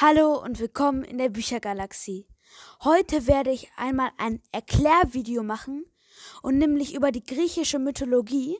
Hallo und willkommen in der Büchergalaxie. Heute werde ich einmal ein Erklärvideo machen und nämlich über die griechische Mythologie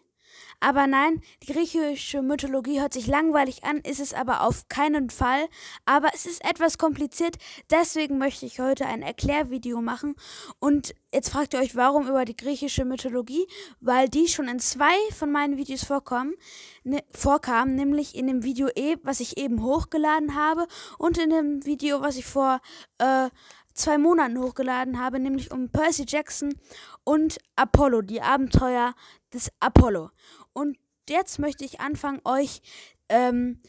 aber nein, die griechische Mythologie hört sich langweilig an, ist es aber auf keinen Fall. Aber es ist etwas kompliziert, deswegen möchte ich heute ein Erklärvideo machen. Und jetzt fragt ihr euch, warum über die griechische Mythologie? Weil die schon in zwei von meinen Videos vorkommen, ne, vorkam, nämlich in dem Video, e, was ich eben hochgeladen habe und in dem Video, was ich vor äh, zwei Monaten hochgeladen habe, nämlich um Percy Jackson und Apollo, die Abenteuer des Apollo. Und jetzt möchte ich anfangen, euch ähm,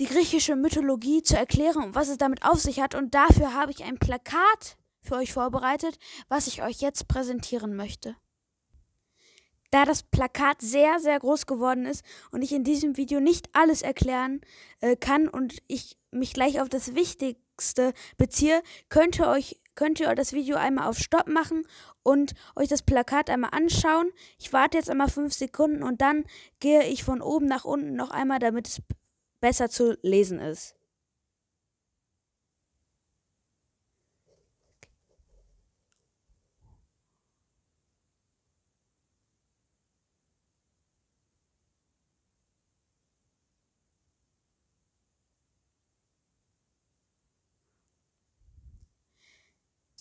die griechische Mythologie zu erklären und was es damit auf sich hat. Und dafür habe ich ein Plakat für euch vorbereitet, was ich euch jetzt präsentieren möchte. Da das Plakat sehr, sehr groß geworden ist und ich in diesem Video nicht alles erklären äh, kann und ich mich gleich auf das Wichtigste beziehe, könnt ihr euch könnt ihr das Video einmal auf Stopp machen und euch das Plakat einmal anschauen. Ich warte jetzt einmal 5 Sekunden und dann gehe ich von oben nach unten noch einmal, damit es besser zu lesen ist.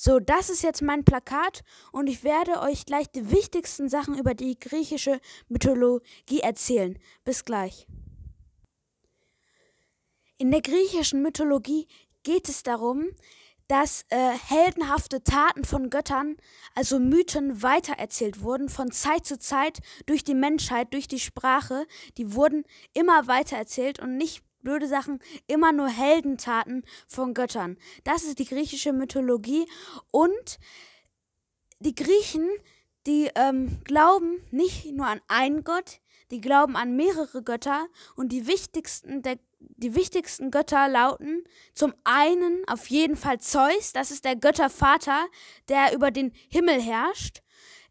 So, das ist jetzt mein Plakat und ich werde euch gleich die wichtigsten Sachen über die griechische Mythologie erzählen. Bis gleich. In der griechischen Mythologie geht es darum, dass äh, heldenhafte Taten von Göttern, also Mythen, weitererzählt wurden von Zeit zu Zeit durch die Menschheit, durch die Sprache. Die wurden immer weitererzählt und nicht blöde Sachen, immer nur Heldentaten von Göttern. Das ist die griechische Mythologie und die Griechen, die ähm, glauben nicht nur an einen Gott, die glauben an mehrere Götter und die wichtigsten, der, die wichtigsten Götter lauten zum einen auf jeden Fall Zeus, das ist der Göttervater, der über den Himmel herrscht.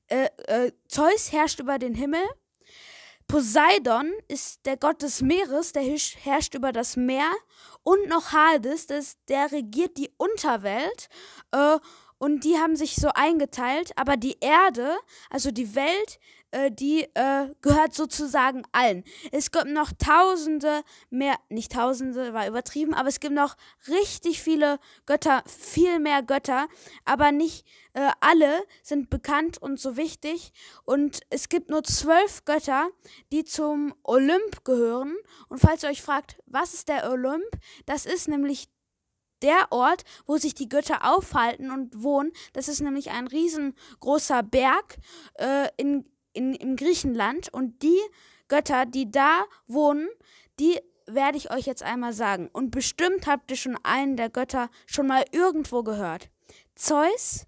Äh, äh, Zeus herrscht über den Himmel Poseidon ist der Gott des Meeres, der herrscht über das Meer. Und noch Hades, das, der regiert die Unterwelt. Äh, und die haben sich so eingeteilt, aber die Erde, also die Welt, äh, die äh, gehört sozusagen allen. Es gibt noch tausende mehr, nicht tausende war übertrieben, aber es gibt noch richtig viele Götter, viel mehr Götter, aber nicht äh, alle sind bekannt und so wichtig. Und es gibt nur zwölf Götter, die zum Olymp gehören. Und falls ihr euch fragt, was ist der Olymp, das ist nämlich der Ort, wo sich die Götter aufhalten und wohnen. Das ist nämlich ein riesengroßer Berg äh, in, in, im Griechenland. Und die Götter, die da wohnen, die werde ich euch jetzt einmal sagen. Und bestimmt habt ihr schon einen der Götter schon mal irgendwo gehört. Zeus,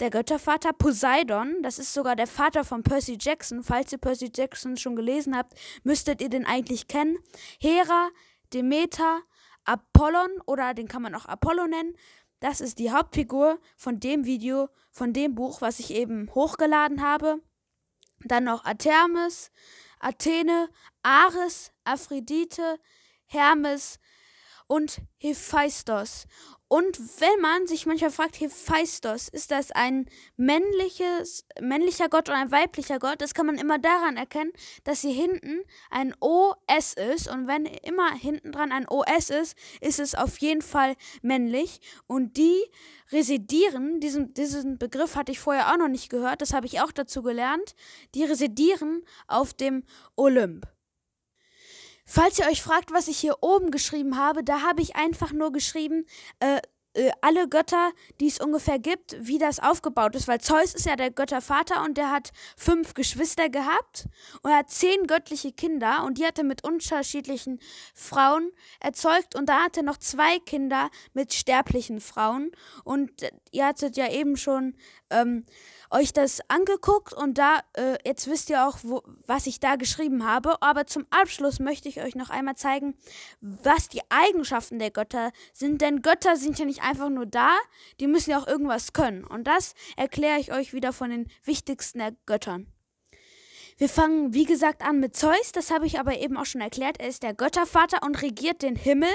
der Göttervater Poseidon, das ist sogar der Vater von Percy Jackson. Falls ihr Percy Jackson schon gelesen habt, müsstet ihr den eigentlich kennen. Hera, Demeter, Apollon oder den kann man auch Apollo nennen. Das ist die Hauptfigur von dem Video, von dem Buch, was ich eben hochgeladen habe. Dann noch Athermes, Athene, Ares, Aphrodite, Hermes, und Hephaistos. Und wenn man sich manchmal fragt, Hephaistos, ist das ein männliches, männlicher Gott oder ein weiblicher Gott? Das kann man immer daran erkennen, dass hier hinten ein OS ist. Und wenn immer hinten dran ein OS ist, ist es auf jeden Fall männlich. Und die residieren, diesen, diesen Begriff hatte ich vorher auch noch nicht gehört, das habe ich auch dazu gelernt, die residieren auf dem Olymp. Falls ihr euch fragt, was ich hier oben geschrieben habe, da habe ich einfach nur geschrieben, äh, äh, alle Götter, die es ungefähr gibt, wie das aufgebaut ist, weil Zeus ist ja der Göttervater und der hat fünf Geschwister gehabt und er hat zehn göttliche Kinder und die hat er mit unterschiedlichen Frauen erzeugt und da hat er noch zwei Kinder mit sterblichen Frauen und äh, ihr hattet ja eben schon ähm, euch das angeguckt und da, äh, jetzt wisst ihr auch, wo, was ich da geschrieben habe. Aber zum Abschluss möchte ich euch noch einmal zeigen, was die Eigenschaften der Götter sind. Denn Götter sind ja nicht einfach nur da, die müssen ja auch irgendwas können. Und das erkläre ich euch wieder von den wichtigsten Göttern. Wir fangen, wie gesagt, an mit Zeus. Das habe ich aber eben auch schon erklärt. Er ist der Göttervater und regiert den Himmel.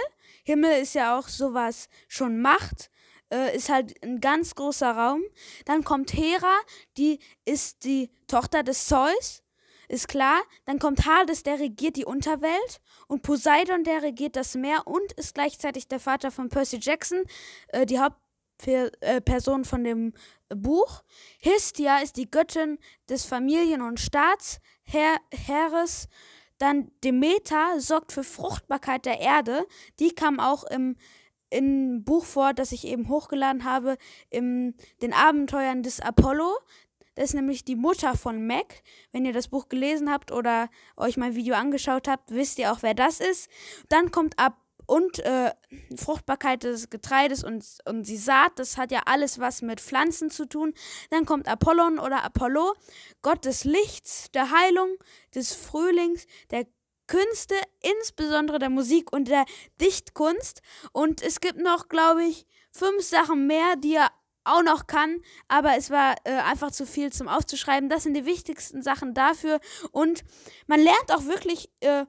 Himmel ist ja auch sowas schon Macht äh, ist halt ein ganz großer Raum. Dann kommt Hera, die ist die Tochter des Zeus, ist klar. Dann kommt Hades, der regiert die Unterwelt. Und Poseidon, der regiert das Meer und ist gleichzeitig der Vater von Percy Jackson, äh, die Hauptperson äh, von dem Buch. Hestia ist die Göttin des Familien- und Staatsheeres. Dann Demeter sorgt für Fruchtbarkeit der Erde. Die kam auch im in Buch vor, das ich eben hochgeladen habe, in den Abenteuern des Apollo. Das ist nämlich die Mutter von Mac. Wenn ihr das Buch gelesen habt oder euch mein Video angeschaut habt, wisst ihr auch, wer das ist. Dann kommt ab und äh, Fruchtbarkeit des Getreides und, und die Saat, das hat ja alles was mit Pflanzen zu tun. Dann kommt Apollon oder Apollo, Gott des Lichts, der Heilung, des Frühlings, der Künste, insbesondere der Musik und der Dichtkunst. Und es gibt noch, glaube ich, fünf Sachen mehr, die er auch noch kann, aber es war äh, einfach zu viel zum Aufzuschreiben. Das sind die wichtigsten Sachen dafür. Und man lernt auch wirklich. Äh,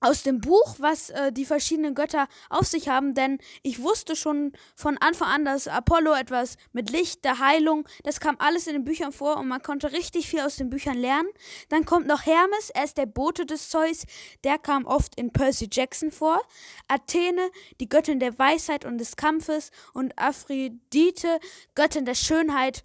aus dem Buch, was äh, die verschiedenen Götter auf sich haben, denn ich wusste schon von Anfang an, dass Apollo etwas mit Licht, der Heilung, das kam alles in den Büchern vor und man konnte richtig viel aus den Büchern lernen. Dann kommt noch Hermes, er ist der Bote des Zeus, der kam oft in Percy Jackson vor. Athene, die Göttin der Weisheit und des Kampfes und Aphrodite, Göttin der Schönheit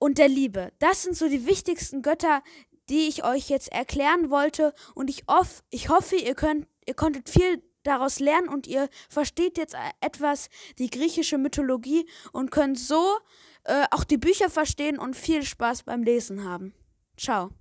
und der Liebe. Das sind so die wichtigsten Götter, die ich euch jetzt erklären wollte. Und ich, off, ich hoffe, ihr, könnt, ihr konntet viel daraus lernen und ihr versteht jetzt e-, etwas die griechische Mythologie und könnt so äh, auch die Bücher verstehen und viel Spaß beim Lesen haben. Ciao.